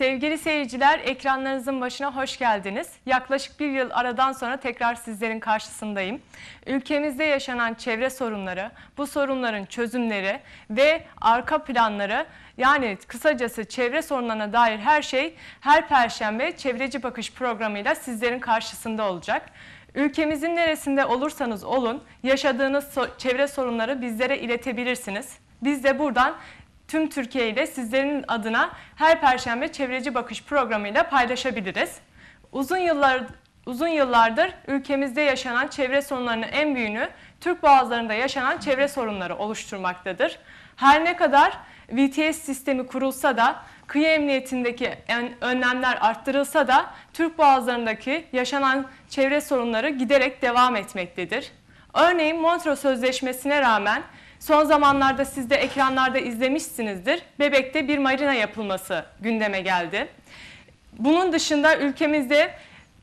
Sevgili seyirciler, ekranlarınızın başına hoş geldiniz. Yaklaşık bir yıl aradan sonra tekrar sizlerin karşısındayım. Ülkemizde yaşanan çevre sorunları, bu sorunların çözümleri ve arka planları, yani kısacası çevre sorunlarına dair her şey her perşembe Çevreci Bakış programıyla sizlerin karşısında olacak. Ülkemizin neresinde olursanız olun, yaşadığınız so çevre sorunları bizlere iletebilirsiniz. Biz de buradan tüm Türkiye ile sizlerin adına her perşembe Çevreci Bakış programıyla paylaşabiliriz. Uzun yıllar uzun yıllardır ülkemizde yaşanan çevre sorunlarının en büyüğünü Türk Boğazları'nda yaşanan çevre sorunları oluşturmaktadır. Her ne kadar VTS sistemi kurulsa da kıyı emniyetindeki önlemler arttırılsa da Türk Boğazları'ndaki yaşanan çevre sorunları giderek devam etmektedir. Örneğin Montreux Sözleşmesi'ne rağmen Son zamanlarda siz de ekranlarda izlemişsinizdir. Bebek'te bir marina yapılması gündeme geldi. Bunun dışında ülkemizde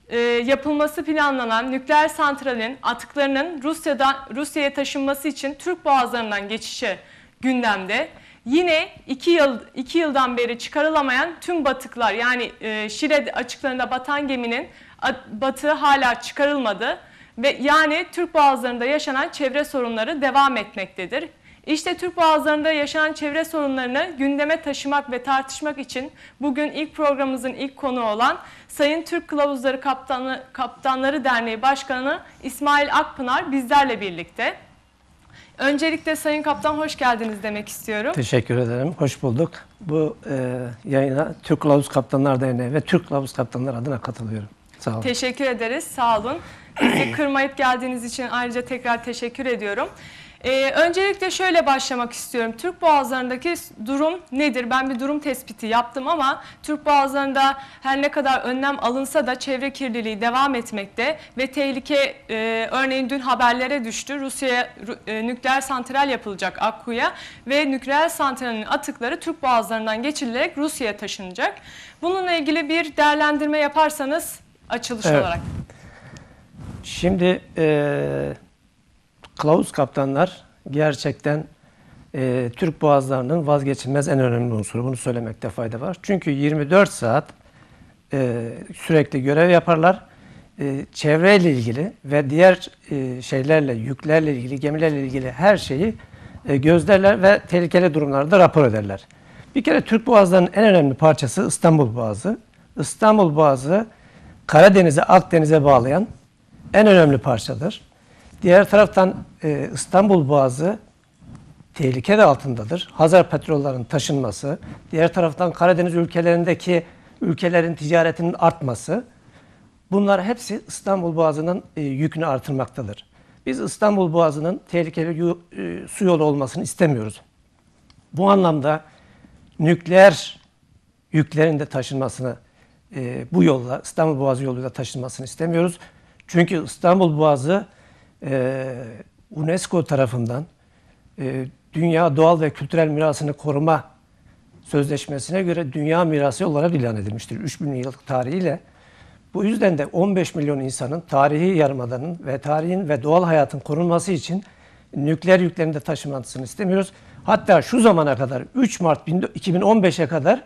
e, yapılması planlanan nükleer santralin atıklarının Rusya'dan Rusya'ya taşınması için Türk boğazlarından geçişi gündemde. Yine iki yıl iki yıldan beri çıkarılamayan tüm batıklar yani e, Şile açıklarında batan geminin batığı hala çıkarılmadı. Ve yani Türk boğazlarında yaşanan çevre sorunları devam etmektedir. İşte Türk boğazlarında yaşanan çevre sorunlarını gündeme taşımak ve tartışmak için bugün ilk programımızın ilk konu olan Sayın Türk Kılavuzları Kaptanı, Kaptanları Derneği Başkanı İsmail Akpınar bizlerle birlikte. Öncelikle Sayın Kaptan hoş geldiniz demek istiyorum. Teşekkür ederim. Hoş bulduk. Bu e, yayına Türk Kılavuz Kaptanlar Derneği ve Türk Kılavuz Kaptanlar adına katılıyorum. Sağ olun. Teşekkür ederiz. Sağ olun. Bizi kırmayıp geldiğiniz için ayrıca tekrar teşekkür ediyorum. Ee, öncelikle şöyle başlamak istiyorum. Türk Boğazları'ndaki durum nedir? Ben bir durum tespiti yaptım ama Türk Boğazları'nda her ne kadar önlem alınsa da çevre kirliliği devam etmekte ve tehlike e, örneğin dün haberlere düştü. Rusya'ya e, nükleer santral yapılacak Akku'ya ve nükleer santralin atıkları Türk Boğazları'ndan geçirilerek Rusya'ya taşınacak. Bununla ilgili bir değerlendirme yaparsanız açılış evet. olarak. Şimdi e, kılavuz kaptanlar gerçekten e, Türk boğazlarının vazgeçilmez en önemli unsuru. Bunu söylemekte fayda var. Çünkü 24 saat e, sürekli görev yaparlar. E, çevreyle ilgili ve diğer e, şeylerle, yüklerle ilgili, gemilerle ilgili her şeyi e, gözlerler ve tehlikeli durumlarda rapor ederler. Bir kere Türk Boğazının en önemli parçası İstanbul Boğazı. İstanbul Boğazı Karadeniz'e, Akdeniz'e bağlayan en önemli parçadır. Diğer taraftan e, İstanbul Boğazı tehlike de altındadır. Hazar petrollerin taşınması, diğer taraftan Karadeniz ülkelerindeki ülkelerin ticaretinin artması bunlar hepsi İstanbul Boğazı'nın e, yükünü artırmaktadır. Biz İstanbul Boğazı'nın tehlikeli e, su yolu olmasını istemiyoruz. Bu anlamda nükleer yüklerin de taşınmasını e, bu yolla İstanbul Boğazı yoluyla taşınmasını istemiyoruz. Çünkü İstanbul Boğazı e, UNESCO tarafından e, Dünya Doğal ve Kültürel Mirasını Koruma Sözleşmesi'ne göre Dünya Mirası olarak ilan edilmiştir. 3000 yıllık tarihiyle. Bu yüzden de 15 milyon insanın tarihi yarımadanın ve tarihin ve doğal hayatın korunması için nükleer yüklerini de taşımasını istemiyoruz. Hatta şu zamana kadar 3 Mart 2015'e kadar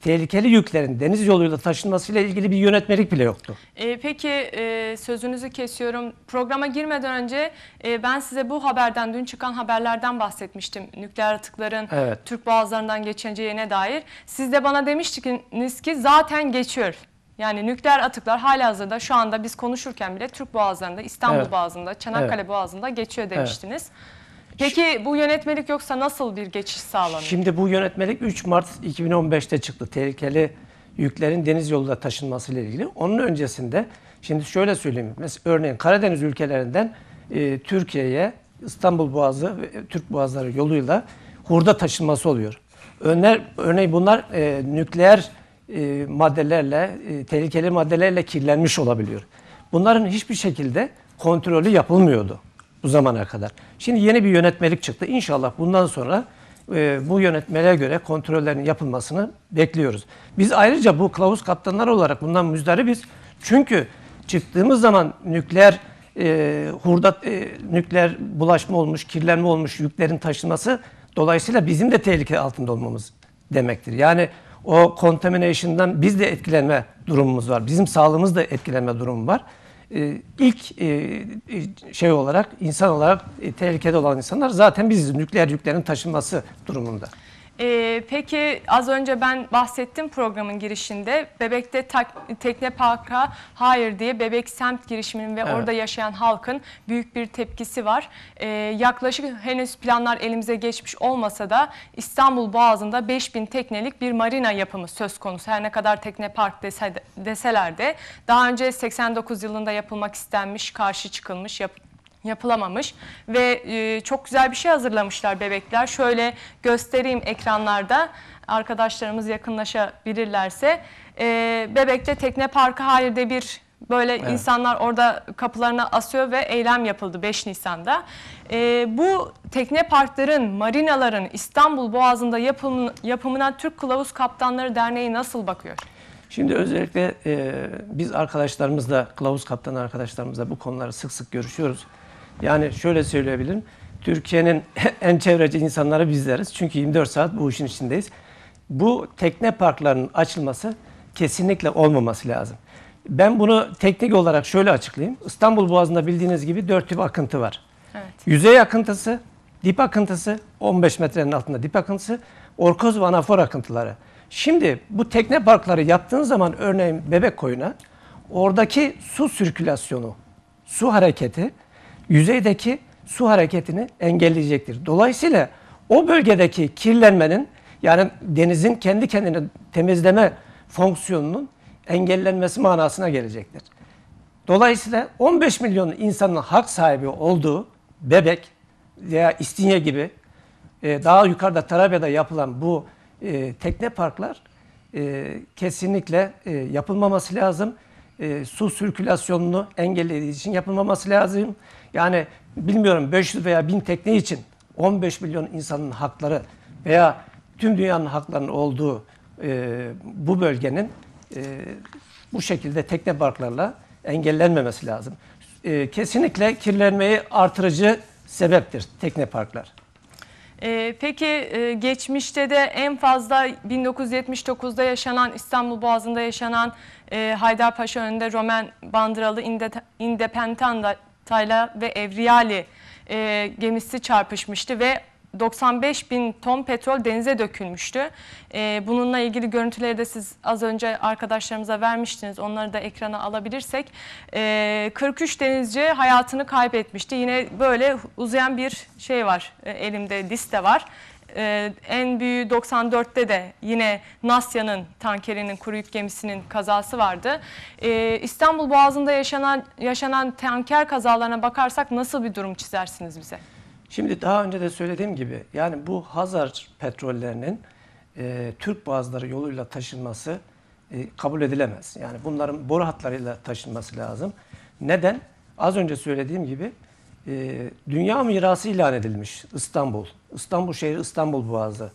tehlikeli yüklerin deniz yoluyla taşınmasıyla ilgili bir yönetmelik bile yoktu. E, peki e, sözünüzü kesiyorum. Programa girmeden önce e, ben size bu haberden, dün çıkan haberlerden bahsetmiştim. Nükleer atıkların evet. Türk boğazlarından geçeceğine dair. Siz de bana demiştiniz ki zaten geçiyor. Yani nükleer atıklar halihazırda şu anda biz konuşurken bile Türk boğazlarında, İstanbul evet. boğazında, Çanakkale evet. boğazında geçiyor demiştiniz. Evet. Peki bu yönetmelik yoksa nasıl bir geçiş sağlanır? Şimdi bu yönetmelik 3 Mart 2015'te çıktı. Tehlikeli yüklerin deniz yoluyla taşınması ile ilgili. Onun öncesinde şimdi şöyle söyleyeyim. Mesela örneğin Karadeniz ülkelerinden e, Türkiye'ye İstanbul Boğazı ve Türk Boğazları yoluyla hurda taşınması oluyor. Önler, örneğin bunlar e, nükleer e, maddelerle, e, tehlikeli maddelerle kirlenmiş olabiliyor. Bunların hiçbir şekilde kontrolü yapılmıyordu bu zamana kadar. Şimdi yeni bir yönetmelik çıktı. İnşallah bundan sonra e, bu yönetmeliğe göre kontrollerin yapılmasını bekliyoruz. Biz ayrıca bu kılavuz kaptanlar olarak bundan müzdaribiz. Çünkü çıktığımız zaman nükleer e, hurdat, e, nükleer bulaşma olmuş, kirlenme olmuş, yüklerin taşınması dolayısıyla bizim de tehlike altında olmamız demektir. Yani o contamination'dan biz de etkilenme durumumuz var. Bizim sağlığımız da etkilenme durumu var e, ilk e, e, şey olarak insan olarak e, tehlikede olan insanlar zaten biziz. Nükleer yüklerin taşınması durumunda. Ee, peki az önce ben bahsettim programın girişinde. Bebekte tak, tekne parka hayır diye bebek semt girişiminin ve evet. orada yaşayan halkın büyük bir tepkisi var. Ee, yaklaşık henüz planlar elimize geçmiş olmasa da İstanbul Boğazı'nda 5000 teknelik bir marina yapımı söz konusu. Her ne kadar tekne park dese, deseler de daha önce 89 yılında yapılmak istenmiş, karşı çıkılmış, yap, yapılamamış ve e, çok güzel bir şey hazırlamışlar bebekler. Şöyle göstereyim ekranlarda arkadaşlarımız yakınlaşabilirlerse. E, bebekte tekne parkı hayır bir böyle evet. insanlar orada kapılarına asıyor ve eylem yapıldı 5 Nisan'da. E, bu tekne parkların, marinaların İstanbul Boğazı'nda yapım, yapımına Türk Kılavuz Kaptanları Derneği nasıl bakıyor? Şimdi özellikle e, biz arkadaşlarımızla, kılavuz kaptan arkadaşlarımızla bu konuları sık sık görüşüyoruz. Yani şöyle söyleyebilirim. Türkiye'nin en çevreci insanları bizleriz. Çünkü 24 saat bu işin içindeyiz. Bu tekne parklarının açılması kesinlikle olmaması lazım. Ben bunu teknik olarak şöyle açıklayayım. İstanbul Boğazı'nda bildiğiniz gibi dört tip akıntı var. Evet. Yüzey akıntısı, dip akıntısı, 15 metrenin altında dip akıntısı, orkoz ve anafor akıntıları. Şimdi bu tekne parkları yaptığın zaman örneğin bebek koyuna oradaki su sirkülasyonu, su hareketi yüzeydeki su hareketini engelleyecektir. Dolayısıyla o bölgedeki kirlenmenin yani denizin kendi kendini temizleme fonksiyonunun engellenmesi manasına gelecektir. Dolayısıyla 15 milyon insanın hak sahibi olduğu Bebek veya İstinye gibi e, daha yukarıda Tarabya'da yapılan bu e, tekne parklar e, kesinlikle yapılmaması lazım. su sirkülasyonunu engellediği için yapılmaması lazım. Yani bilmiyorum 500 veya 1000 tekne için 15 milyon insanın hakları veya tüm dünyanın haklarının olduğu e, bu bölgenin e, bu şekilde tekne parklarla engellenmemesi lazım. E, kesinlikle kirlenmeyi artırıcı sebeptir tekne parklar. E, peki e, geçmişte de en fazla 1979'da yaşanan İstanbul Boğazı'nda yaşanan e, Haydarpaşa önünde Roman Bandıralı Independent'a Hatay'la ve Evriyali e, gemisi çarpışmıştı ve 95 bin ton petrol denize dökülmüştü. Ee, bununla ilgili görüntüleri de siz az önce arkadaşlarımıza vermiştiniz. Onları da ekrana alabilirsek. Ee, 43 denizci hayatını kaybetmişti. Yine böyle uzayan bir şey var. Ee, elimde liste var e, en büyüğü 94'te de yine Nasya'nın tankerinin kuru yük gemisinin kazası vardı. E, İstanbul Boğazı'nda yaşanan, yaşanan tanker kazalarına bakarsak nasıl bir durum çizersiniz bize? Şimdi daha önce de söylediğim gibi yani bu Hazar petrollerinin e, Türk boğazları yoluyla taşınması e, kabul edilemez. Yani bunların boru hatlarıyla taşınması lazım. Neden? Az önce söylediğim gibi e, dünya mirası ilan edilmiş İstanbul. İstanbul şehri İstanbul Boğazı.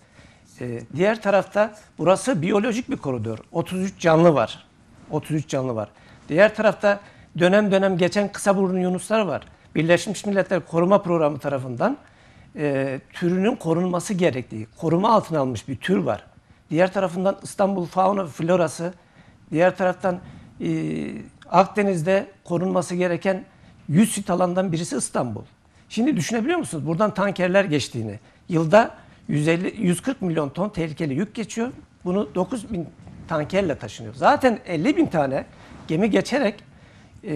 Ee, diğer tarafta burası biyolojik bir koridor. 33 canlı var. 33 canlı var. Diğer tarafta dönem dönem geçen kısa burun yunuslar var. Birleşmiş Milletler Koruma Programı tarafından e, türünün korunması gerektiği, koruma altına almış bir tür var. Diğer tarafından İstanbul fauna ve florası, diğer taraftan e, Akdeniz'de korunması gereken 100 sit alandan birisi İstanbul. Şimdi düşünebiliyor musunuz? Buradan tankerler geçtiğini. Yılda 150, 140 milyon ton tehlikeli yük geçiyor. Bunu 9 bin tankerle taşınıyor. Zaten 50 bin tane gemi geçerek e,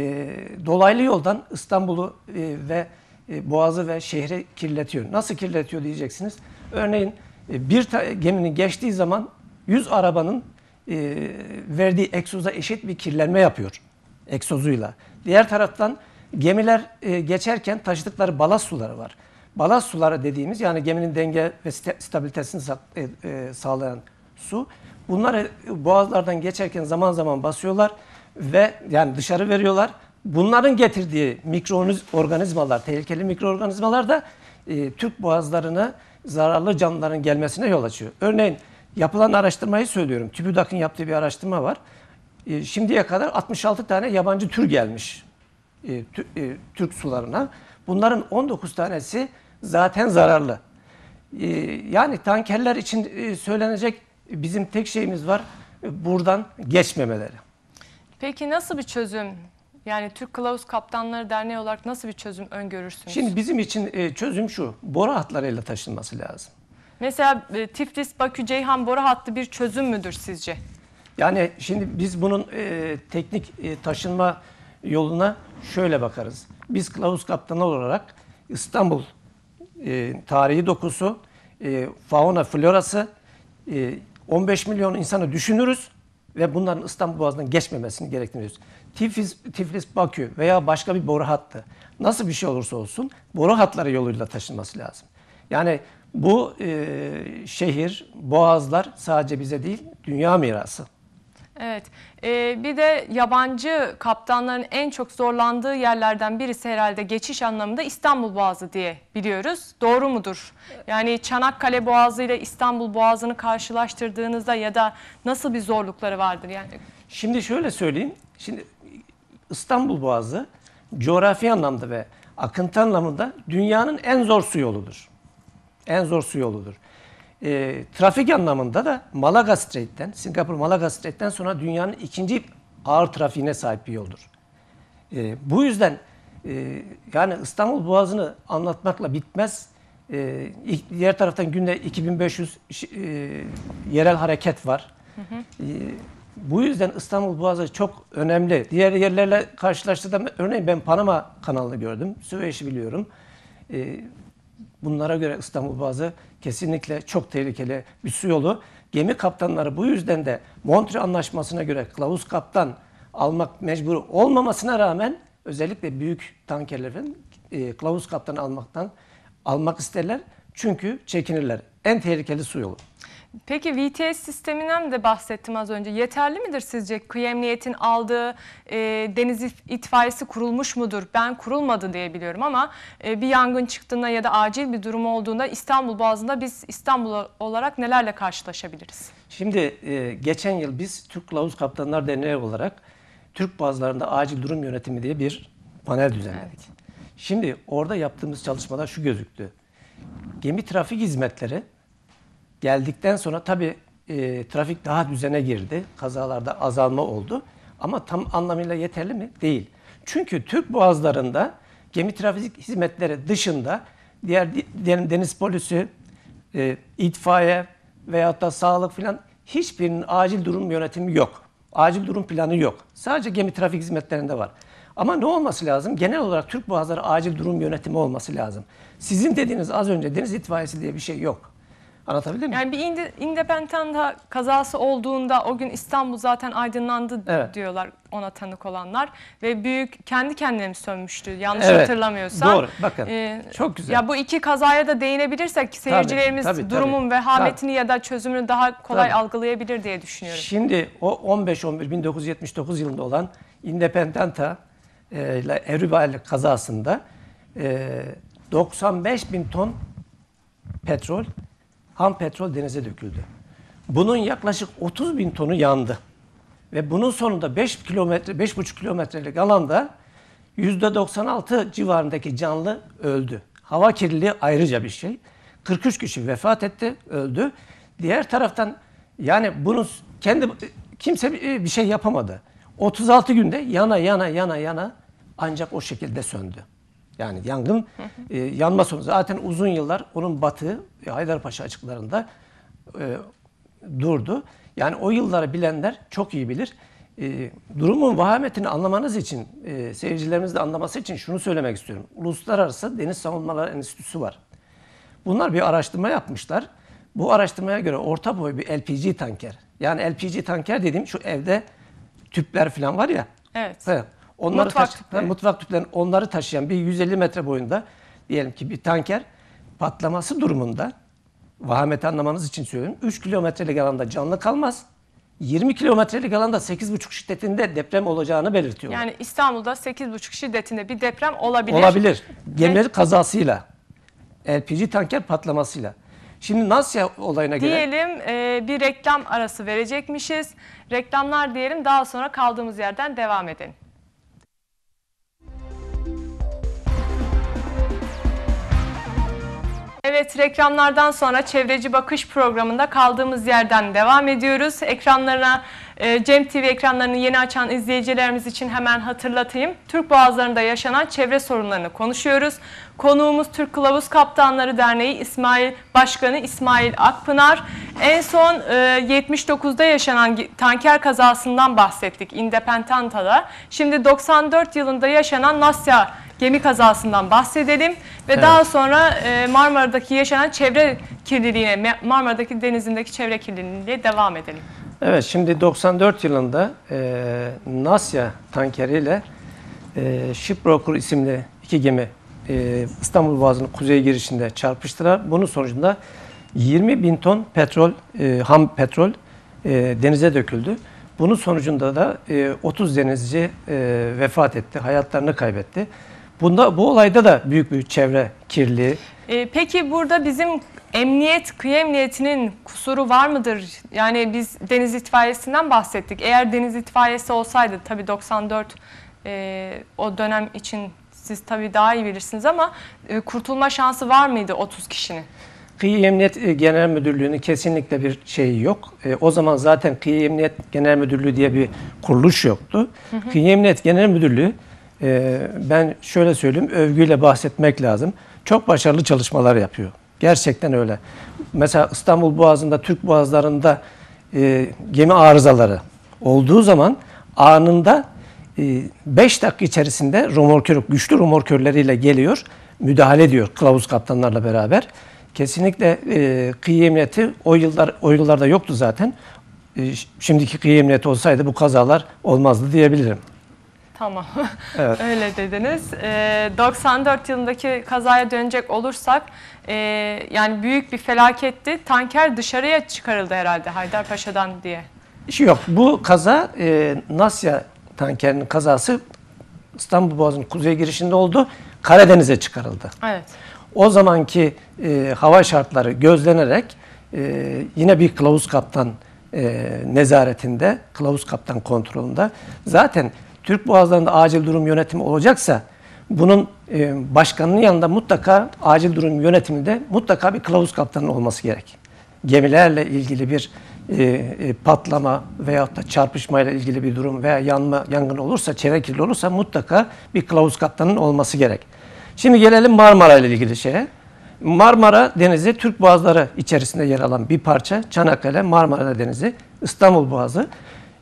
dolaylı yoldan İstanbul'u e, ve e, Boğaz'ı ve şehri kirletiyor. Nasıl kirletiyor diyeceksiniz. Örneğin e, bir geminin geçtiği zaman 100 arabanın e, verdiği egzoza eşit bir kirlenme yapıyor egzozuyla. Diğer taraftan Gemiler e, geçerken taşıdıkları balast suları var. Balast suları dediğimiz yani geminin denge ve stabilitesini e, e, sağlayan su. Bunları e, boğazlardan geçerken zaman zaman basıyorlar ve yani dışarı veriyorlar. Bunların getirdiği mikroorganizmalar, tehlikeli mikroorganizmalar da e, Türk boğazlarına zararlı canlıların gelmesine yol açıyor. Örneğin yapılan araştırmayı söylüyorum. TÜBİTAK'ın yaptığı bir araştırma var. E, şimdiye kadar 66 tane yabancı tür gelmiş e, e, Türk sularına. Bunların 19 tanesi zaten zararlı. E, yani tankerler için söylenecek bizim tek şeyimiz var buradan geçmemeleri. Peki nasıl bir çözüm? Yani Türk Kılavuz Kaptanları Derneği olarak nasıl bir çözüm öngörürsünüz? Şimdi bizim için çözüm şu. Boru hatlarıyla taşınması lazım. Mesela Tiflis, Bakü, Ceyhan boru hattı bir çözüm müdür sizce? Yani şimdi biz bunun teknik taşınma yoluna şöyle bakarız. Biz kılavuz kaptanı olarak İstanbul e, tarihi dokusu, e, fauna, florası, e, 15 milyon insanı düşünürüz ve bunların İstanbul Boğazı'ndan geçmemesini gerektiriyoruz. Tiflis, Tiflis, Bakü veya başka bir boru hattı nasıl bir şey olursa olsun boru hatları yoluyla taşınması lazım. Yani bu e, şehir, boğazlar sadece bize değil dünya mirası. Evet ee, bir de yabancı kaptanların en çok zorlandığı yerlerden birisi herhalde geçiş anlamında İstanbul Boğazı diye biliyoruz. Doğru mudur? Yani Çanakkale Boğazı ile İstanbul Boğazı'nı karşılaştırdığınızda ya da nasıl bir zorlukları vardır yani? Şimdi şöyle söyleyeyim. Şimdi İstanbul Boğazı coğrafi anlamda ve akıntı anlamında dünyanın en zor su yoludur. En zor su yoludur e, trafik anlamında da Malaga Strait'ten, Singapur Malaga Strait'ten sonra dünyanın ikinci ağır trafiğine sahip bir yoldur. E, bu yüzden e, yani İstanbul Boğazı'nı anlatmakla bitmez. E, diğer taraftan günde 2500 e, yerel hareket var. Hı hı. E, bu yüzden İstanbul Boğazı çok önemli. Diğer yerlerle karşılaştırdığım örneğin ben Panama kanalını gördüm. Süveyş'i biliyorum. E, Bunlara göre İstanbul Boğazı kesinlikle çok tehlikeli bir su yolu. Gemi kaptanları bu yüzden de Montre Anlaşması'na göre kılavuz kaptan almak mecbur olmamasına rağmen özellikle büyük tankerlerin e, kılavuz kaptanı almaktan almak isterler. Çünkü çekinirler. En tehlikeli su yolu. Peki VTS sisteminden de bahsettim az önce. Yeterli midir sizce? Kıyı aldığı e, deniz itfaiyesi kurulmuş mudur? Ben kurulmadı diye biliyorum ama e, bir yangın çıktığında ya da acil bir durum olduğunda İstanbul Boğazı'nda biz İstanbul olarak nelerle karşılaşabiliriz? Şimdi e, geçen yıl biz Türk Kılavuz Kaptanlar Derneği olarak Türk Boğazları'nda acil durum yönetimi diye bir panel düzenledik. Evet. Şimdi orada yaptığımız çalışmada şu gözüktü. Gemi trafik hizmetleri geldikten sonra tabii e, trafik daha düzene girdi. Kazalarda azalma oldu. Ama tam anlamıyla yeterli mi? Değil. Çünkü Türk boğazlarında gemi trafik hizmetleri dışında diğer deniz polisi, e, itfaiye veyahut da sağlık filan hiçbirinin acil durum yönetimi yok. Acil durum planı yok. Sadece gemi trafik hizmetlerinde var. Ama ne olması lazım? Genel olarak Türk Boğazları acil durum yönetimi olması lazım. Sizin dediğiniz az önce deniz itfaiyesi diye bir şey yok. Anlatabilir miyim? Yani bir Independent'a kazası olduğunda o gün İstanbul zaten aydınlandı evet. diyorlar ona tanık olanlar ve büyük kendi kendine sönmüştü yanlış evet. hatırlamıyorsam. Doğru bakın ee, çok güzel. Ya bu iki kazaya da değinebilirsek seyircilerimiz tabii, tabii, durumun tabii, vehametini tabii. ya da çözümünü daha kolay tabii. algılayabilir diye düşünüyorum. Şimdi o 15-11 1979 yılında olan Independent'a e, Everybody kazasında e, 95 bin ton petrol ham petrol denize döküldü. Bunun yaklaşık 30 bin tonu yandı. Ve bunun sonunda 5 kilometre, 5,5 kilometrelik alanda %96 civarındaki canlı öldü. Hava kirliliği ayrıca bir şey. 43 kişi vefat etti, öldü. Diğer taraftan yani bunu kendi e, kimse e, bir şey yapamadı. 36 günde yana yana yana yana ancak o şekilde söndü. Yani yangın e, yanma sorunu. Zaten uzun yıllar onun batı e, Haydarpaşa açıklarında e, durdu. Yani o yılları bilenler çok iyi bilir. E, durumun vahametini anlamanız için, e, seyircilerimiz de anlaması için şunu söylemek istiyorum. Uluslararası Deniz Savunmaları Enstitüsü var. Bunlar bir araştırma yapmışlar. Bu araştırmaya göre orta boy bir LPG tanker. Yani LPG tanker dediğim şu evde tüpler falan var ya. Evet. evet. Onları mutfak, taş, tüpleri. mutfak tüplerini onları taşıyan bir 150 metre boyunda diyelim ki bir tanker patlaması durumunda vahameti anlamanız için söylüyorum. 3 kilometrelik alanda canlı kalmaz. 20 kilometrelik alanda 8,5 şiddetinde deprem olacağını belirtiyor. Yani İstanbul'da 8,5 şiddetinde bir deprem olabilir. Olabilir. Gemi evet. kazasıyla. LPG tanker patlamasıyla. Şimdi Nasya olayına diyelim, göre... Diyelim e, bir reklam arası verecekmişiz. Reklamlar diyelim daha sonra kaldığımız yerden devam edelim. Evet reklamlardan sonra Çevreci Bakış programında kaldığımız yerden devam ediyoruz. Ekranlarına e, Cem TV ekranlarını yeni açan izleyicilerimiz için hemen hatırlatayım. Türk Boğazları'nda yaşanan çevre sorunlarını konuşuyoruz. Konuğumuz Türk Kılavuz Kaptanları Derneği İsmail Başkanı İsmail Akpınar. En son 79'da e, yaşanan tanker kazasından bahsettik Independenta'da. Şimdi 94 yılında yaşanan Nasya gemi kazasından bahsedelim ve evet. daha sonra e, Marmara'daki yaşanan çevre kirliliğine, Marmara'daki denizindeki çevre kirliliğine devam edelim. Evet, şimdi 94 yılında e, Nasya tankeriyle e, Shipbroker isimli iki gemi e, İstanbul Boğazı'nın kuzey girişinde çarpıştılar. Bunun sonucunda 20 bin ton petrol, e, ham petrol e, denize döküldü. Bunun sonucunda da e, 30 denizci e, vefat etti, hayatlarını kaybetti. Bunda bu olayda da büyük bir çevre kirliliği. E, peki burada bizim emniyet, kıyı emniyetinin kusuru var mıdır? Yani biz deniz itfaiyesinden bahsettik. Eğer deniz itfaiyesi olsaydı tabii 94 e, o dönem için siz tabii daha iyi bilirsiniz ama e, kurtulma şansı var mıydı 30 kişinin? Kıyı Emniyet e, Genel Müdürlüğü'nün kesinlikle bir şeyi yok. E, o zaman zaten Kıyı Emniyet Genel Müdürlüğü diye bir kuruluş yoktu. Hı hı. Kıyı Emniyet Genel Müdürlüğü ee, ben şöyle söyleyeyim övgüyle bahsetmek lazım. Çok başarılı çalışmalar yapıyor. Gerçekten öyle. Mesela İstanbul Boğazı'nda, Türk Boğazları'nda e, gemi arızaları olduğu zaman anında 5 e, dakika içerisinde romorkör, güçlü romorkörleriyle geliyor, müdahale ediyor kılavuz kaptanlarla beraber. Kesinlikle e, kıyı emniyeti o, yıllar, o yıllarda yoktu zaten. E, şimdiki kıyı emniyeti olsaydı bu kazalar olmazdı diyebilirim. Tamam. Evet. Öyle dediniz. E, ee, 94 yılındaki kazaya dönecek olursak e, yani büyük bir felaketti. Tanker dışarıya çıkarıldı herhalde Haydarpaşa'dan diye. yok. Bu kaza e, Nasya tankerinin kazası İstanbul Boğazı'nın kuzey girişinde oldu. Karadeniz'e çıkarıldı. Evet. O zamanki e, hava şartları gözlenerek e, yine bir kılavuz kaptan e, nezaretinde, kılavuz kaptan kontrolünde zaten Türk Boğazları'nda acil durum yönetimi olacaksa bunun e, başkanının yanında mutlaka acil durum yönetiminde mutlaka bir kılavuz kaptanının olması gerek. Gemilerle ilgili bir e, e, patlama veyahut da çarpışmayla ilgili bir durum veya yanma, yangın olursa, çevre kirli olursa mutlaka bir kılavuz kaptanının olması gerek. Şimdi gelelim Marmara ile ilgili şeye. Marmara Denizi Türk Boğazları içerisinde yer alan bir parça. Çanakkale, Marmara Denizi, İstanbul Boğazı.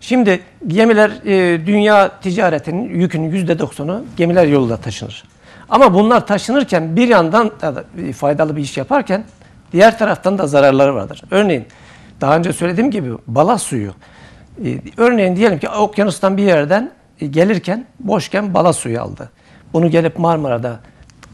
Şimdi gemiler e, dünya ticaretinin yükünün yüzde doksanı gemiler yoluyla taşınır. Ama bunlar taşınırken bir yandan da e, faydalı bir iş yaparken diğer taraftan da zararları vardır. Örneğin daha önce söylediğim gibi ballast suyu. E, örneğin diyelim ki okyanustan bir yerden e, gelirken boşken ballast suyu aldı. Bunu gelip Marmara'da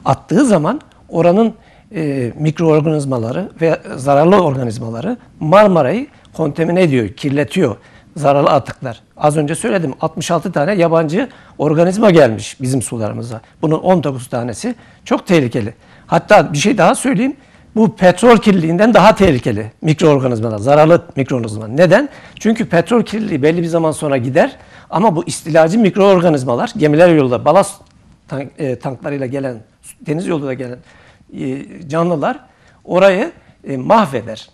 attığı zaman oranın e, mikroorganizmaları ve zararlı organizmaları Marmara'yı kontamine ediyor, kirletiyor zararlı atıklar. Az önce söyledim 66 tane yabancı organizma gelmiş bizim sularımıza. Bunun 19 tanesi çok tehlikeli. Hatta bir şey daha söyleyeyim. Bu petrol kirliliğinden daha tehlikeli mikroorganizmalar, zararlı mikroorganizmalar. Neden? Çünkü petrol kirliliği belli bir zaman sonra gider ama bu istilacı mikroorganizmalar gemiler yolda balast tank, e, tanklarıyla gelen, deniz yolda gelen e, canlılar orayı e, mahveder.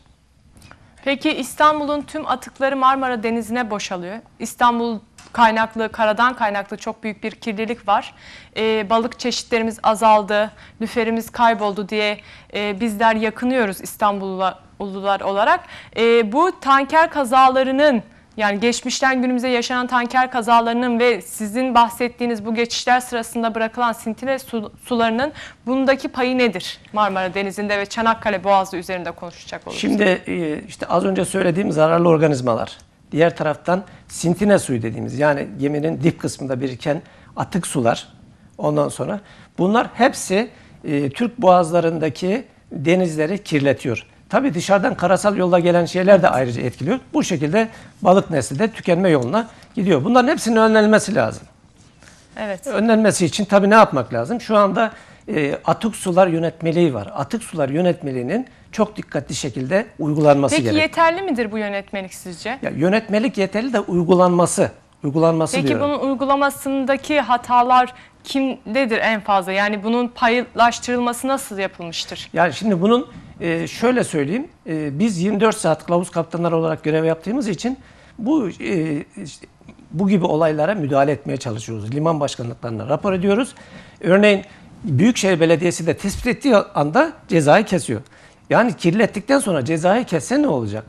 Peki İstanbul'un tüm atıkları Marmara Denizi'ne boşalıyor. İstanbul kaynaklı, karadan kaynaklı çok büyük bir kirlilik var. E, balık çeşitlerimiz azaldı, lüferimiz kayboldu diye e, bizler yakınıyoruz İstanbullular olarak. E, bu tanker kazalarının yani geçmişten günümüze yaşanan tanker kazalarının ve sizin bahsettiğiniz bu geçişler sırasında bırakılan sintine su, sularının bundaki payı nedir? Marmara Denizi'nde ve Çanakkale Boğazı üzerinde konuşacak olursak. Şimdi e, işte az önce söylediğim zararlı organizmalar. Diğer taraftan sintine suyu dediğimiz yani geminin dip kısmında biriken atık sular. Ondan sonra bunlar hepsi e, Türk boğazlarındaki denizleri kirletiyor. Tabii dışarıdan karasal yolla gelen şeyler de ayrıca etkiliyor. Bu şekilde balık nesli de tükenme yoluna gidiyor. Bunların hepsinin önlenmesi lazım. Evet. Önlenmesi için tabii ne yapmak lazım? Şu anda e, atık sular yönetmeliği var. Atık sular yönetmeliğinin çok dikkatli şekilde uygulanması gerekiyor. Peki yeterli midir bu yönetmelik sizce? Ya, yönetmelik yeterli de uygulanması. Uygulanması Peki diyorum. bunun uygulamasındaki hatalar kimdedir en fazla? Yani bunun paylaştırılması nasıl yapılmıştır? Yani şimdi bunun e, şöyle söyleyeyim, e, biz 24 saat kılavuz kaptanları olarak görev yaptığımız için bu e, işte, bu gibi olaylara müdahale etmeye çalışıyoruz. Liman başkanlıklarına rapor ediyoruz. Örneğin Büyükşehir Belediyesi de tespit ettiği anda cezayı kesiyor. Yani kirlettikten sonra cezayı kesse ne olacak?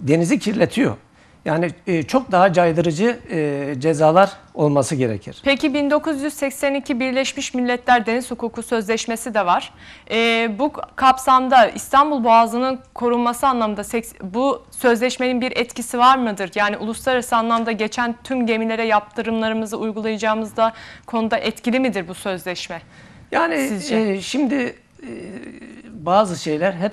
Denizi kirletiyor. Yani e, çok daha caydırıcı e, cezalar olması gerekir. Peki 1982 Birleşmiş Milletler Deniz Hukuku Sözleşmesi de var. E, bu kapsamda İstanbul Boğazı'nın korunması anlamında bu sözleşmenin bir etkisi var mıdır? Yani uluslararası anlamda geçen tüm gemilere yaptırımlarımızı uygulayacağımızda konuda etkili midir bu sözleşme? Yani Sizce? şimdi bazı şeyler hep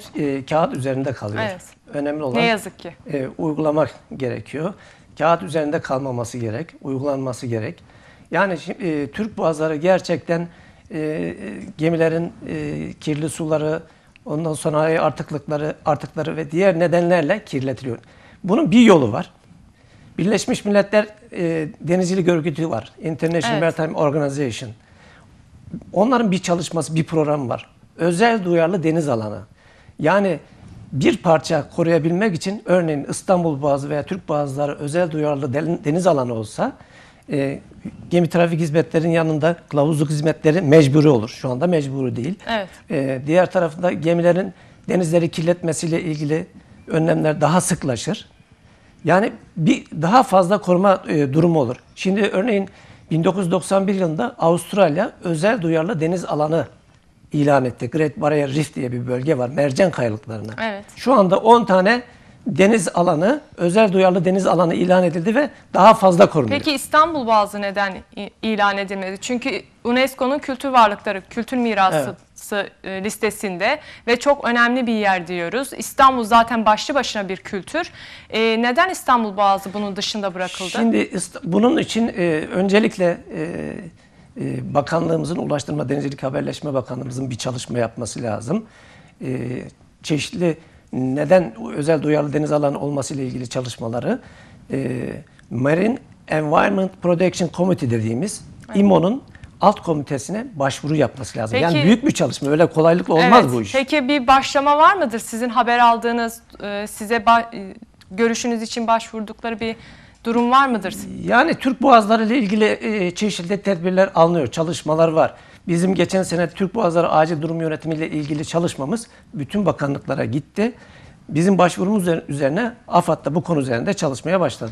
kağıt üzerinde kalıyor. Evet önemli olan ne yazık ki. E, uygulamak gerekiyor. Kağıt üzerinde kalmaması gerek, uygulanması gerek. Yani şimdi, e, Türk boğazları gerçekten e, e, gemilerin e, kirli suları, ondan sonra artıklıkları, artıkları ve diğer nedenlerle kirletiliyor. Bunun bir yolu var. Birleşmiş Milletler e, Denizcilik Örgütü var. International evet. Maritime Organization. Onların bir çalışması, bir programı var. Özel duyarlı deniz alanı. Yani bir parça koruyabilmek için örneğin İstanbul Boğazı veya Türk Boğazları özel duyarlı deniz alanı olsa e, gemi trafik hizmetlerinin yanında kılavuzluk hizmetleri mecburi olur. Şu anda mecburi değil. Evet. E, diğer tarafında gemilerin denizleri kirletmesiyle ilgili önlemler daha sıklaşır. Yani bir daha fazla koruma e, durumu olur. Şimdi örneğin 1991 yılında Avustralya özel duyarlı deniz alanı ilan etti. Great Barrier Reef diye bir bölge var. Mercan kayalıklarına. Evet. Şu anda 10 tane deniz alanı, özel duyarlı deniz alanı ilan edildi ve daha fazla korunuyor. Peki İstanbul bazı neden ilan edilmedi? Çünkü UNESCO'nun kültür varlıkları, kültür mirası evet. E, listesinde ve çok önemli bir yer diyoruz. İstanbul zaten başlı başına bir kültür. Ee, neden İstanbul Boğazı bunun dışında bırakıldı? Şimdi bunun için e, öncelikle e, ee, bakanlığımızın Ulaştırma Denizcilik Haberleşme Bakanlığımızın bir çalışma yapması lazım. Ee, çeşitli neden özel duyarlı deniz alanı olması ile ilgili çalışmaları ee, Marine Environment Protection Committee dediğimiz evet. İMO'nun alt komitesine başvuru yapması lazım. Peki, yani büyük bir çalışma öyle kolaylıkla olmaz evet, bu iş. Peki bir başlama var mıdır sizin haber aldığınız e, size e, görüşünüz için başvurdukları bir durum var mıdır? Yani Türk Boğazları ile ilgili e, çeşitli tedbirler alınıyor, çalışmalar var. Bizim geçen sene Türk Boğazları Acil Durum Yönetimi ile ilgili çalışmamız bütün bakanlıklara gitti. Bizim başvurumuz üzerine AFAD da bu konu üzerinde çalışmaya başladı.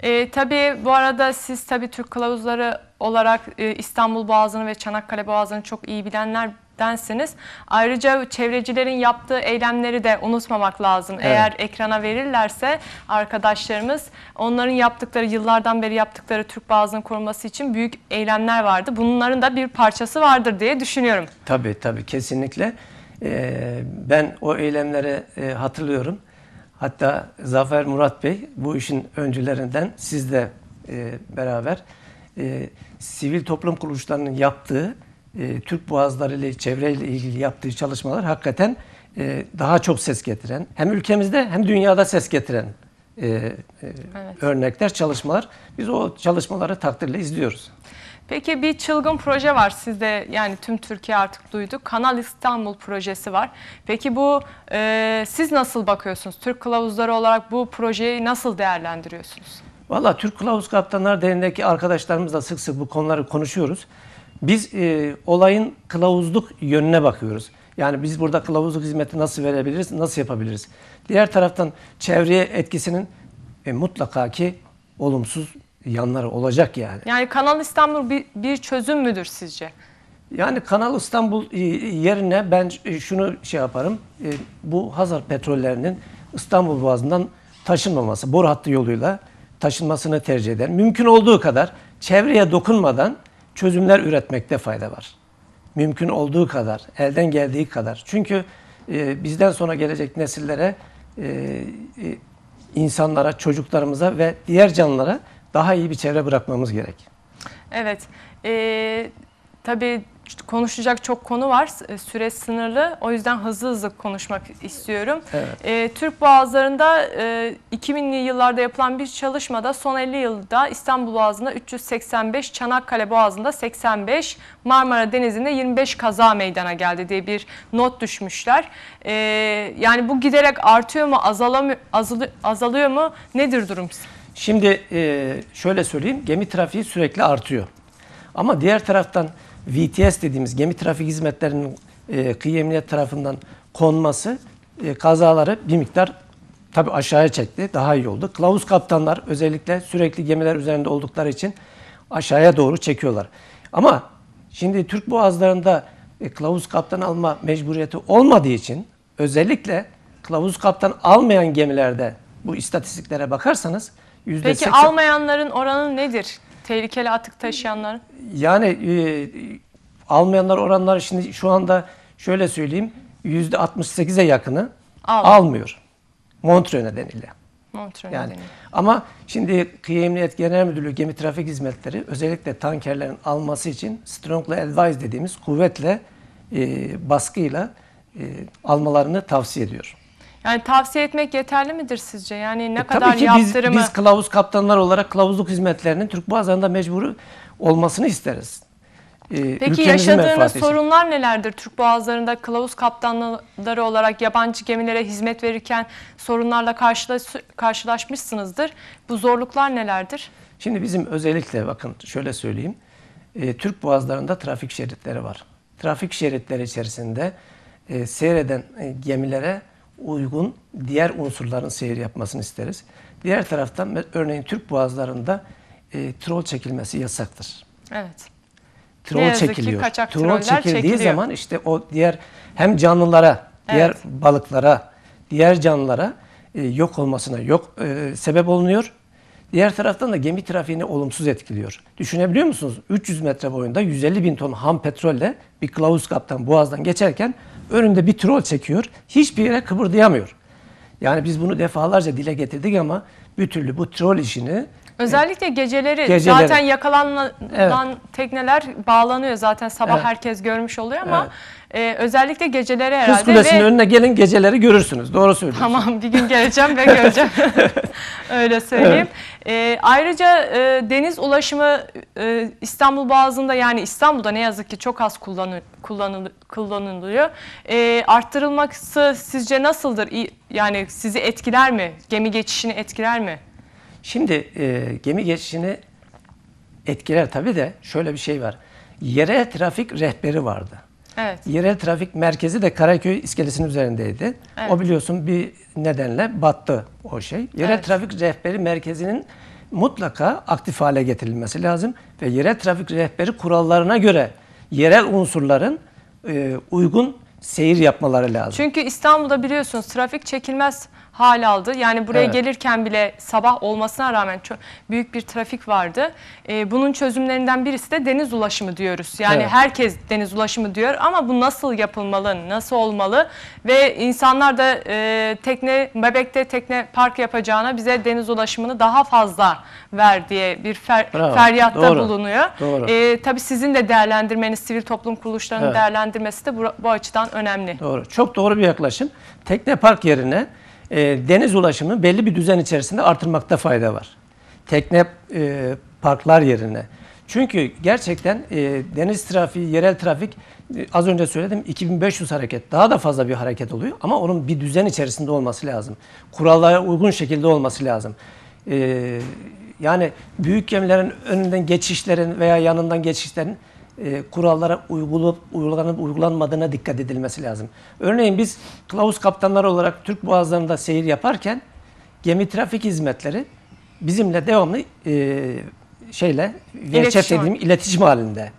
E, tabii bu arada siz tabii Türk kılavuzları olarak e, İstanbul Boğazı'nı ve Çanakkale Boğazı'nı çok iyi bilenler densiniz. Ayrıca çevrecilerin yaptığı eylemleri de unutmamak lazım. Evet. Eğer ekrana verirlerse arkadaşlarımız onların yaptıkları yıllardan beri yaptıkları Türk bazının korunması için büyük eylemler vardı. Bunların da bir parçası vardır diye düşünüyorum. Tabii tabii kesinlikle. Ee, ben o eylemleri e, hatırlıyorum. Hatta Zafer Murat Bey bu işin öncülerinden siz de e, beraber e, sivil toplum kuruluşlarının yaptığı e, Türk Boğazları ile çevreyle ilgili yaptığı çalışmalar hakikaten e, daha çok ses getiren, hem ülkemizde hem dünyada ses getiren e, e, evet. örnekler, çalışmalar. Biz o çalışmaları takdirle izliyoruz. Peki bir çılgın proje var sizde yani tüm Türkiye artık duydu. Kanal İstanbul projesi var. Peki bu e, siz nasıl bakıyorsunuz? Türk kılavuzları olarak bu projeyi nasıl değerlendiriyorsunuz? Valla Türk Kılavuz Kaptanlar Derneği'ndeki arkadaşlarımızla sık sık bu konuları konuşuyoruz. Biz e, olayın kılavuzluk yönüne bakıyoruz. Yani biz burada kılavuzluk hizmeti nasıl verebiliriz, nasıl yapabiliriz? Diğer taraftan çevreye etkisinin e, mutlaka ki olumsuz yanları olacak yani. Yani Kanal İstanbul bir, bir çözüm müdür sizce? Yani Kanal İstanbul e, yerine ben e, şunu şey yaparım. E, bu Hazar petrollerinin İstanbul Boğazı'ndan taşınmaması, boru hattı yoluyla taşınmasını tercih eder. Mümkün olduğu kadar çevreye dokunmadan çözümler üretmekte fayda var. Mümkün olduğu kadar, elden geldiği kadar. Çünkü e, bizden sonra gelecek nesillere, e, e insanlara, çocuklarımıza ve diğer canlılara daha iyi bir çevre bırakmamız gerek. Evet. E, tabii konuşacak çok konu var. E, Süre sınırlı. O yüzden hızlı hızlı konuşmak istiyorum. Evet. E, Türk Boğazları'nda e, 2000'li yıllarda yapılan bir çalışmada son 50 yılda İstanbul Boğazı'nda 385, Çanakkale Boğazı'nda 85, Marmara Denizi'nde 25 kaza meydana geldi diye bir not düşmüşler. E, yani bu giderek artıyor mu, azalamıyor, azalıyor mu? Nedir durum? Şimdi e, şöyle söyleyeyim. Gemi trafiği sürekli artıyor. Ama diğer taraftan VTS dediğimiz gemi trafik hizmetlerinin e, kıyı emniyet tarafından konması e, kazaları bir miktar tabi aşağıya çekti. Daha iyi oldu. Kılavuz kaptanlar özellikle sürekli gemiler üzerinde oldukları için aşağıya doğru çekiyorlar. Ama şimdi Türk boğazlarında e, kılavuz kaptan alma mecburiyeti olmadığı için özellikle kılavuz kaptan almayan gemilerde bu istatistiklere bakarsanız %80... Peki almayanların oranı nedir? Tehlikeli atık taşıyanlar. Yani e, almayanlar oranları şimdi şu anda şöyle söyleyeyim yüzde 68'e yakını Al. almıyor. Montreux nedeniyle. Montreux yani. nedeniyle. Ama şimdi Kıyı Emniyet Genel Müdürlüğü Gemi Trafik Hizmetleri özellikle tankerlerin alması için strongly advised dediğimiz kuvvetle e, baskıyla e, almalarını tavsiye ediyor. Yani tavsiye etmek yeterli midir sizce? Yani ne e, kadar tabii ki yaptırımı... Biz, biz kılavuz kaptanlar olarak kılavuzluk hizmetlerinin Türk Boğazı'nda mecburu olmasını isteriz. E, Peki yaşadığınız sorunlar nelerdir? Türk Boğazları'nda kılavuz kaptanları olarak yabancı gemilere hizmet verirken sorunlarla karşılaş, karşılaşmışsınızdır. Bu zorluklar nelerdir? Şimdi bizim özellikle bakın şöyle söyleyeyim. Ee, Türk Boğazları'nda trafik şeritleri var. Trafik şeritleri içerisinde e, seyreden e, gemilere uygun diğer unsurların seyir yapmasını isteriz. Diğer taraftan örneğin Türk boğazlarında e, trol çekilmesi yasaktır. Evet. Trol çekiliyor. Kaçak trol çekildiği çekiliyor. zaman işte o diğer hem canlılara, diğer evet. balıklara, diğer canlılara e, yok olmasına yok e, sebep olunuyor. Diğer taraftan da gemi trafiğini olumsuz etkiliyor. Düşünebiliyor musunuz? 300 metre boyunda 150 bin ton ham petrolle bir kılavuz kaptan boğazdan geçerken Önünde bir troll çekiyor. Hiçbir yere kıpırdayamıyor. Yani biz bunu defalarca dile getirdik ama bir türlü bu troll işini Özellikle geceleri, Geceleri. zaten yakalanan Evet. tekneler bağlanıyor zaten sabah Evet. herkes görmüş oluyor ama e, özellikle geceleri Kız Kulesi'nin ve önüne gelin geceleri görürsünüz. Doğru söylüyorsunuz. tamam bir gün geleceğim ve göreceğim öyle söyleyeyim. E, ayrıca e, deniz ulaşımı e, İstanbul Boğazı'nda yani İstanbul'da ne yazık ki çok az kullanıl, kullanılıyor. E, arttırılması sizce nasıldır? Yani sizi etkiler mi? Gemi geçişini etkiler mi? Şimdi e, gemi geçişini etkiler tabii de şöyle bir şey var. Yerel trafik rehberi vardı. Evet. Yerel trafik merkezi de Karaköy iskelesinin üzerindeydi. Evet. O biliyorsun bir nedenle battı o şey. Yerel evet. trafik rehberi merkezinin mutlaka aktif hale getirilmesi lazım ve yerel trafik rehberi kurallarına göre yerel unsurların e, uygun seyir yapmaları lazım. Çünkü İstanbul'da biliyorsunuz trafik çekilmez hal aldı. Yani buraya Evet. gelirken bile sabah olmasına rağmen çok büyük bir trafik vardı. Ee, bunun çözümlerinden birisi de deniz ulaşımı diyoruz. Yani Evet. herkes deniz ulaşımı diyor ama bu nasıl yapılmalı, nasıl olmalı ve insanlar da e, tekne bebekte tekne park yapacağına bize deniz ulaşımını daha fazla ver diye bir fer, feryatta Doğru. bulunuyor. Doğru. Ee, tabii sizin de değerlendirmeniz, sivil toplum kuruluşlarının Evet. değerlendirmesi de bu, bu açıdan önemli. Doğru. Çok doğru bir yaklaşım. Tekne park yerine e, deniz ulaşımı belli bir düzen içerisinde artırmakta fayda var. Tekne e, parklar yerine. Çünkü gerçekten e, deniz trafiği, yerel trafik e, az önce söyledim 2500 hareket. Daha da fazla bir hareket oluyor ama onun bir düzen içerisinde olması lazım. Kurallara uygun şekilde olması lazım. E, yani büyük gemilerin önünden geçişlerin veya yanından geçişlerin e, kurallara uygulup uygulanıp uygulanmadığına dikkat edilmesi lazım. Örneğin biz kılavuz kaptanlar olarak Türk boğazlarında seyir yaparken gemi trafik hizmetleri bizimle devamlı e, şeyle iletişim dediğim iletişim halinde.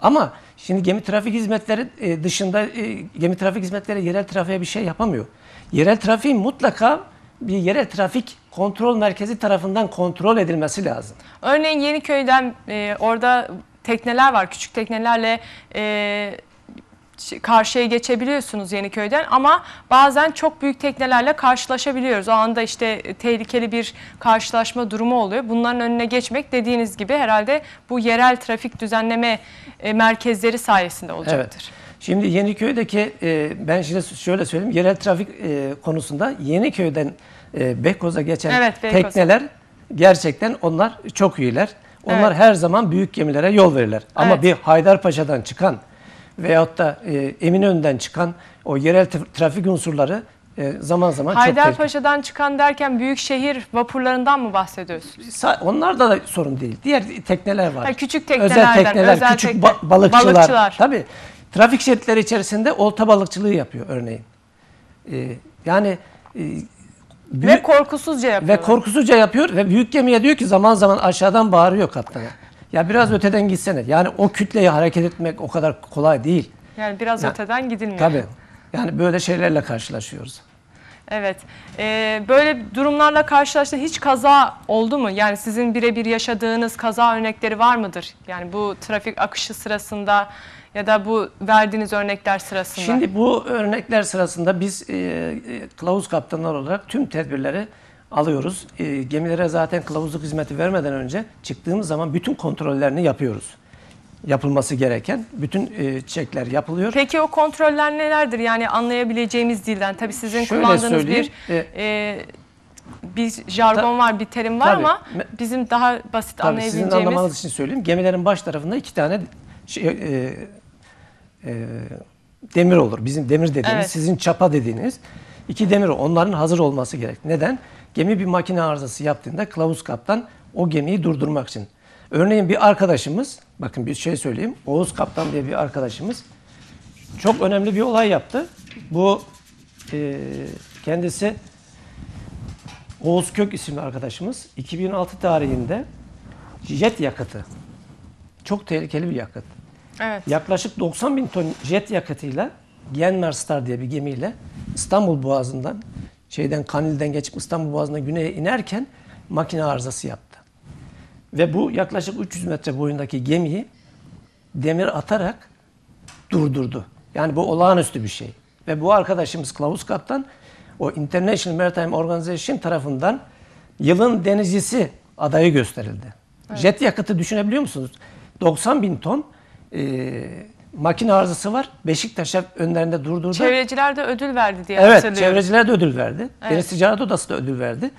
Ama şimdi gemi trafik hizmetleri e, dışında e, gemi trafik hizmetleri yerel trafiğe bir şey yapamıyor. Yerel trafiğin mutlaka bir yerel trafik kontrol merkezi tarafından kontrol edilmesi lazım. Örneğin Yeniköy'den e, orada tekneler var. Küçük teknelerle e, şey, karşıya geçebiliyorsunuz Yeniköy'den ama bazen çok büyük teknelerle karşılaşabiliyoruz. O anda işte e, tehlikeli bir karşılaşma durumu oluyor. Bunların önüne geçmek dediğiniz gibi herhalde bu yerel trafik düzenleme e, merkezleri sayesinde olacaktır. Evet. Şimdi Yeniköy'deki e, ben şimdi şöyle söyleyeyim yerel trafik konusunda Yeniköy'den Beykoz'a geçen evet, Beykoz. tekneler gerçekten onlar çok iyiler. Onlar evet. her zaman büyük gemilere yol verirler. Evet. Ama bir Haydarpaşa'dan çıkan veyahut da e, Eminönü'nden çıkan o yerel trafik unsurları e, zaman zaman Haydarpaşa'dan çıkan derken büyük şehir vapurlarından mı bahsediyorsunuz? Onlarda da sorun değil. Diğer tekneler var. Ha, küçük teknelerden. Özel tekneler, özel küçük tekne. ba balıkçılar. balıkçılar. Tabii. Trafik şeritleri içerisinde olta balıkçılığı yapıyor örneğin. E, yani e, Büyük, ve korkusuzca yapıyor. Ve korkusuzca yapıyor ve büyük gemiye diyor ki zaman zaman aşağıdan bağırıyor kaptana. Ya biraz öteden gitsene. Yani o kütleyi hareket etmek o kadar kolay değil. Yani biraz yani, öteden gidilmiyor. Tabii. Yani böyle şeylerle karşılaşıyoruz. Evet. Ee, böyle durumlarla karşılaştı hiç kaza oldu mu? Yani sizin birebir yaşadığınız kaza örnekleri var mıdır? Yani bu trafik akışı sırasında ya da bu verdiğiniz örnekler sırasında? Şimdi bu örnekler sırasında biz e, e, kılavuz kaptanlar olarak tüm tedbirleri alıyoruz. E, gemilere zaten kılavuzluk hizmeti vermeden önce çıktığımız zaman bütün kontrollerini yapıyoruz yapılması gereken bütün çekler yapılıyor. Peki o kontroller nelerdir? Yani anlayabileceğimiz dilden. Tabii sizin Şöyle kullandığınız bir e, bir jargon ta, var, bir terim var tabii, ama bizim daha basit tabii, anlayabileceğimiz. Sizin anlamanız için söyleyeyim. Gemilerin baş tarafında iki tane şey, e, e, demir olur. Bizim demir dediğimiz, evet. sizin çapa dediğiniz iki demir onların hazır olması gerek. Neden? Gemi bir makine arızası yaptığında kılavuz kaptan o gemiyi durdurmak için. Örneğin bir arkadaşımız, bakın bir şey söyleyeyim. Oğuz Kaptan diye bir arkadaşımız çok önemli bir olay yaptı. Bu e, kendisi Oğuz Kök isimli arkadaşımız 2006 tarihinde jet yakıtı çok tehlikeli bir yakıt. Evet. Yaklaşık 90 bin ton jet yakıtıyla Genmar Star diye bir gemiyle İstanbul Boğazı'ndan şeyden Kanil'den geçip İstanbul Boğazı'na güneye inerken makine arızası yaptı. Ve bu yaklaşık 300 metre boyundaki gemiyi demir atarak durdurdu. Yani bu olağanüstü bir şey. Ve bu arkadaşımız Klaus Kaptan o International Maritime Organization tarafından yılın denizcisi adayı gösterildi. Evet. Jet yakıtı düşünebiliyor musunuz? 90 bin ton e, makine arızası var. Beşiktaş hep önlerinde durdurdu. Çevreciler de ödül verdi diye Evet, hatırlıyorum. çevreciler de ödül verdi. Evet. Deniz Ticaret Odası da ödül verdi.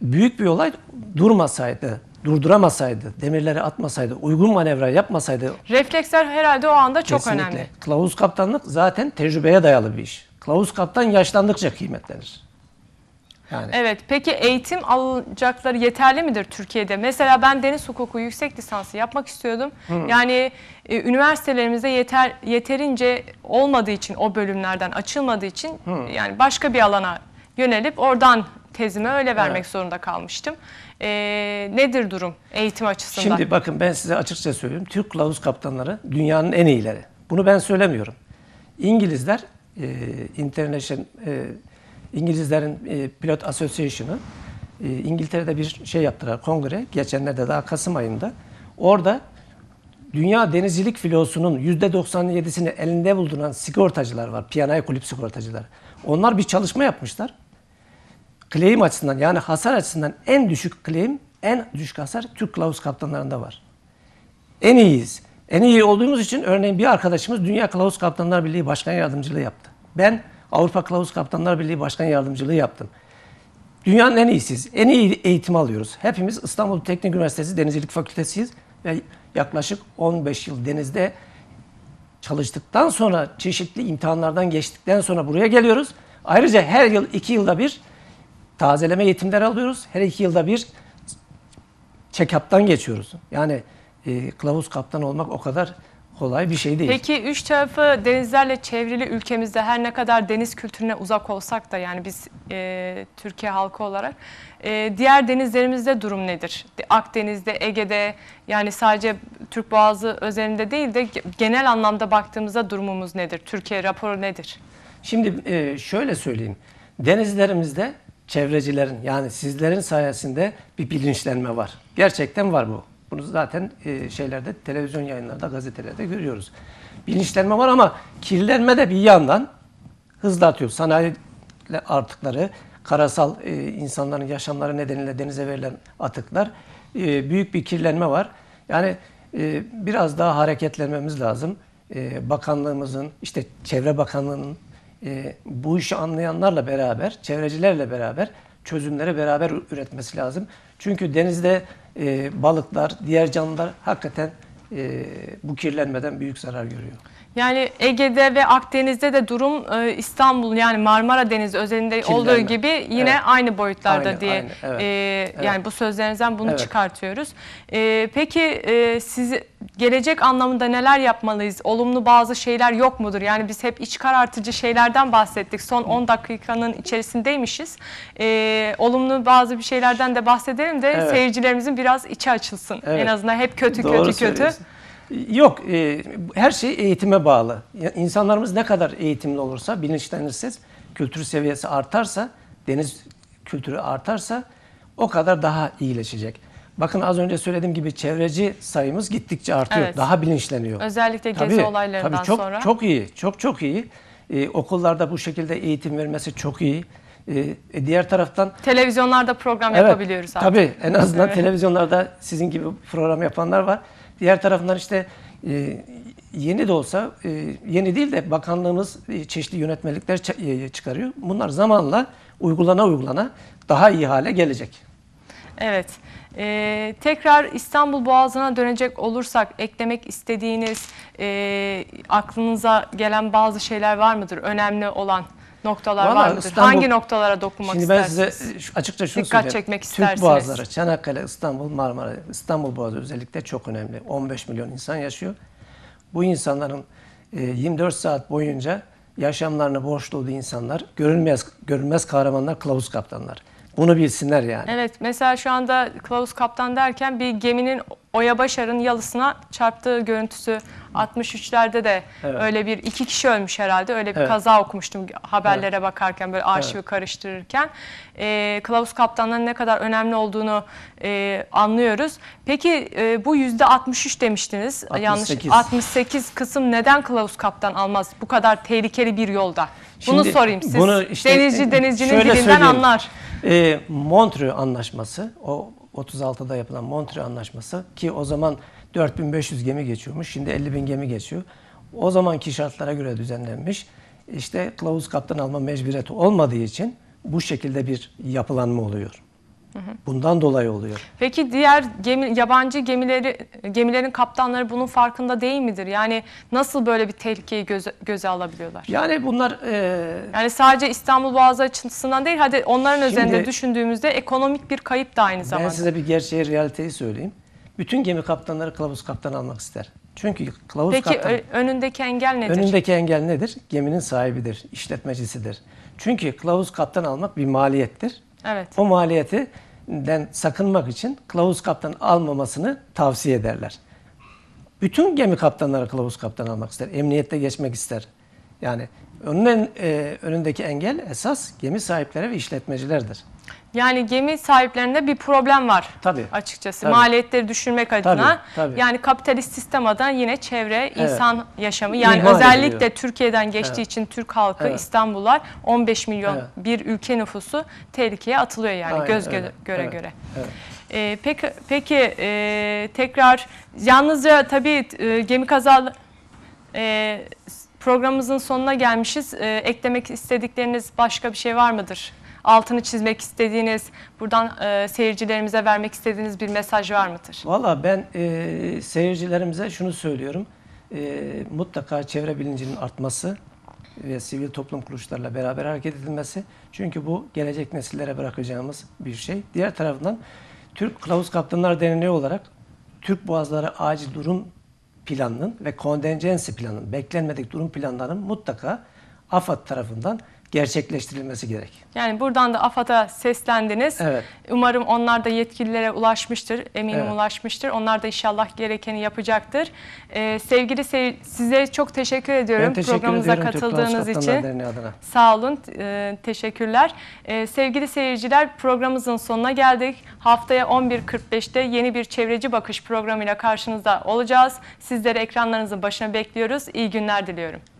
Büyük bir olay durmasaydı, durduramasaydı, demirleri atmasaydı, uygun manevra yapmasaydı Refleksler herhalde o anda çok kesinlikle. önemli. Kılavuz kaptanlık zaten tecrübeye dayalı bir iş. Kılavuz kaptan yaşlandıkça kıymetlenir. Yani. Evet peki eğitim alacakları yeterli midir Türkiye'de? Mesela ben deniz hukuku yüksek lisansı yapmak istiyordum. Hı. Hmm. Yani e, üniversitelerimizde yeter yeterince olmadığı için o bölümlerden açılmadığı için Hı. Hmm. yani başka bir alana yönelip oradan tezimi öyle vermek evet. zorunda kalmıştım. E, nedir durum eğitim açısından? Şimdi bakın ben size açıkça söyleyeyim. Türk kılavuz kaptanları dünyanın en iyileri. Bunu ben söylemiyorum. İngilizler e, International e, İngilizlerin e, Pilot Association'ı e, İngiltere'de bir şey yaptılar kongre geçenlerde daha Kasım ayında. Orada dünya denizcilik filosunun %97'sini elinde bulduran sigortacılar var. P&I kulüp sigortacılar. Onlar bir çalışma yapmışlar. Claim açısından yani hasar açısından en düşük claim, en düşük hasar Türk kılavuz kaptanlarında var. En iyiyiz. En iyi olduğumuz için örneğin bir arkadaşımız Dünya Kılavuz Kaptanlar Birliği Başkan Yardımcılığı yaptı. Ben Avrupa Kılavuz Kaptanlar Birliği Başkan Yardımcılığı yaptım. Dünyanın en iyisiz, en iyi eğitim alıyoruz. Hepimiz İstanbul Teknik Üniversitesi Denizcilik Fakültesiyiz ve yaklaşık 15 yıl denizde çalıştıktan sonra çeşitli imtihanlardan geçtikten sonra buraya geliyoruz. Ayrıca her yıl iki yılda bir tazeleme eğitimler alıyoruz. Her iki yılda bir check-up'tan geçiyoruz. Yani e, kılavuz kaptan olmak o kadar kolay bir şey değil. Peki üç tarafı denizlerle çevrili ülkemizde her ne kadar deniz kültürüne uzak olsak da yani biz e, Türkiye halkı olarak e, diğer denizlerimizde durum nedir? Akdeniz'de, Ege'de yani sadece Türk Boğazı özelinde değil de genel anlamda baktığımızda durumumuz nedir? Türkiye raporu nedir? Şimdi e, şöyle söyleyeyim. Denizlerimizde çevrecilerin yani sizlerin sayesinde bir bilinçlenme var. Gerçekten var bu. Bunu zaten e, şeylerde, televizyon yayınlarda, gazetelerde görüyoruz. Bilinçlenme var ama kirlenme de bir yandan hızla atıyor. Sanayi artıkları, karasal e, insanların yaşamları nedeniyle denize verilen atıklar. E, büyük bir kirlenme var. Yani e, biraz daha hareketlenmemiz lazım. E, bakanlığımızın, işte Çevre Bakanlığı'nın e, bu işi anlayanlarla beraber, çevrecilerle beraber çözümleri beraber üretmesi lazım. Çünkü denizde ee, balıklar, diğer canlılar hakikaten e, bu kirlenmeden büyük zarar görüyor. Yani Ege'de ve Akdeniz'de de durum e, İstanbul yani Marmara Denizi özelinde Kirlenme. olduğu gibi yine evet. aynı boyutlarda aynı, diye aynı, evet. E, evet. yani bu sözlerinizden bunu evet. çıkartıyoruz. E, peki e, siz gelecek anlamında neler yapmalıyız? Olumlu bazı şeyler yok mudur? Yani biz hep iç karartıcı şeylerden bahsettik. Son 10 dakikanın içerisindeymişiz. E, olumlu bazı bir şeylerden de bahsedelim de evet. seyircilerimizin biraz içi açılsın. Evet. En azından hep kötü Doğru kötü kötü. Yok, e, her şey eğitime bağlı. İnsanlarımız ne kadar eğitimli olursa, bilinçlenirse, kültür seviyesi artarsa, deniz kültürü artarsa o kadar daha iyileşecek. Bakın az önce söylediğim gibi çevreci sayımız gittikçe artıyor. Evet. Daha bilinçleniyor. Özellikle tabii, gezi olaylarından tabii çok, sonra. Çok iyi, çok çok iyi. Ee, okullarda bu şekilde eğitim vermesi çok iyi. Ee, diğer taraftan... Televizyonlarda program evet, yapabiliyoruz artık. Tabii en azından evet. televizyonlarda sizin gibi program yapanlar var. Diğer tarafından işte e, yeni de olsa, e, yeni değil de bakanlığımız e, çeşitli yönetmelikler çıkarıyor. Bunlar zamanla uygulana uygulana daha iyi hale gelecek. Evet. Ee, tekrar İstanbul Boğazı'na dönecek olursak eklemek istediğiniz, e, aklınıza gelen bazı şeyler var mıdır? Önemli olan noktalar Vallahi var İstanbul, Hangi noktalara dokunmak şimdi istersiniz? Şimdi ben size açıkça şunu Dikkat söyleyeyim. çekmek Türk istersiniz. Türk boğazları, Çanakkale, İstanbul, Marmara, İstanbul boğazı özellikle çok önemli. 15 milyon insan yaşıyor. Bu insanların 24 e, saat boyunca yaşamlarını borçlu olduğu insanlar, görünmez, görünmez kahramanlar, kılavuz kaptanlar. Bunu bilsinler yani. Evet mesela şu anda Kılavuz Kaptan derken bir geminin Oya Başar'ın yalısına çarptığı görüntüsü 63'lerde de evet. öyle bir iki kişi ölmüş herhalde. Öyle bir evet. kaza okumuştum haberlere evet. bakarken böyle arşivi evet. karıştırırken. E, kılavuz kaptanların ne kadar önemli olduğunu e, anlıyoruz. Peki e, bu yüzde 63 demiştiniz. 68. Yanlış 68 kısım neden kılavuz kaptan almaz bu kadar tehlikeli bir yolda? Şimdi, bunu sorayım siz. Bunu işte, denizci denizcinin dilinden anlar. E, Montreux Anlaşması, o 36'da yapılan Montreux Anlaşması ki o zaman 4500 gemi geçiyormuş, şimdi 50 bin gemi geçiyor. O zamanki şartlara göre düzenlenmiş. İşte kılavuz kaptan alma mecburiyeti olmadığı için bu şekilde bir yapılanma oluyor. Bundan dolayı oluyor. Peki diğer gemi, yabancı gemileri gemilerin kaptanları bunun farkında değil midir? Yani nasıl böyle bir tehlikeyi göze, göze alabiliyorlar? Yani bunlar... E, yani sadece İstanbul Boğazı açısından değil, hadi onların şimdi, üzerinde düşündüğümüzde ekonomik bir kayıp da aynı zamanda. Ben size bir gerçeği, realiteyi söyleyeyim. Bütün gemi kaptanları kılavuz kaptan almak ister. Çünkü kılavuz Peki, kaptan... Peki önündeki engel nedir? Önündeki engel nedir? Geminin sahibidir, işletmecisidir. Çünkü kılavuz kaptan almak bir maliyettir. Evet. O maliyeti den sakınmak için kılavuz kaptan almamasını tavsiye ederler. Bütün gemi kaptanları kılavuz kaptan almak ister. Emniyette geçmek ister. Yani önünden, e, önündeki engel esas gemi sahipleri ve işletmecilerdir. Yani gemi sahiplerinde bir problem var tabii, açıkçası. Tabii. Maliyetleri düşürmek adına. Tabii, tabii. Yani kapitalist sistem yine çevre, evet. insan yaşamı. Yani İhal özellikle ediliyor. Türkiye'den geçtiği evet. için Türk halkı, evet. İstanbullar 15 milyon evet. bir ülke nüfusu tehlikeye atılıyor yani Aynen, göz gö evet. göre evet. göre. Evet. Ee, peki peki e, tekrar yalnızca tabii e, gemi kazalı... E, programımızın sonuna gelmişiz. E, eklemek istedikleriniz başka bir şey var mıdır? altını çizmek istediğiniz, buradan e, seyircilerimize vermek istediğiniz bir mesaj var mıdır? Valla ben e, seyircilerimize şunu söylüyorum. E, mutlaka çevre bilincinin artması ve sivil toplum kuruluşlarıyla beraber hareket edilmesi. Çünkü bu gelecek nesillere bırakacağımız bir şey. Diğer taraftan Türk Kılavuz Kaptanlar Derneği olarak Türk Boğazları Acil Durum Planının ve kondenjensi planının, beklenmedik durum planlarının mutlaka AFAD tarafından gerçekleştirilmesi gerek. Yani buradan da AFAD'a seslendiniz. Evet. Umarım onlar da yetkililere ulaşmıştır. Eminim evet. ulaşmıştır. Onlar da inşallah gerekeni yapacaktır. Ee, sevgili sev size çok teşekkür ediyorum. Ben teşekkür Programımıza ediyorum, katıldığınız için. adına. Sağ olun. Ee, teşekkürler. Ee, sevgili seyirciler programımızın sonuna geldik. Haftaya 11.45'te yeni bir Çevreci Bakış programıyla karşınızda olacağız. Sizleri ekranlarınızın başına bekliyoruz. İyi günler diliyorum.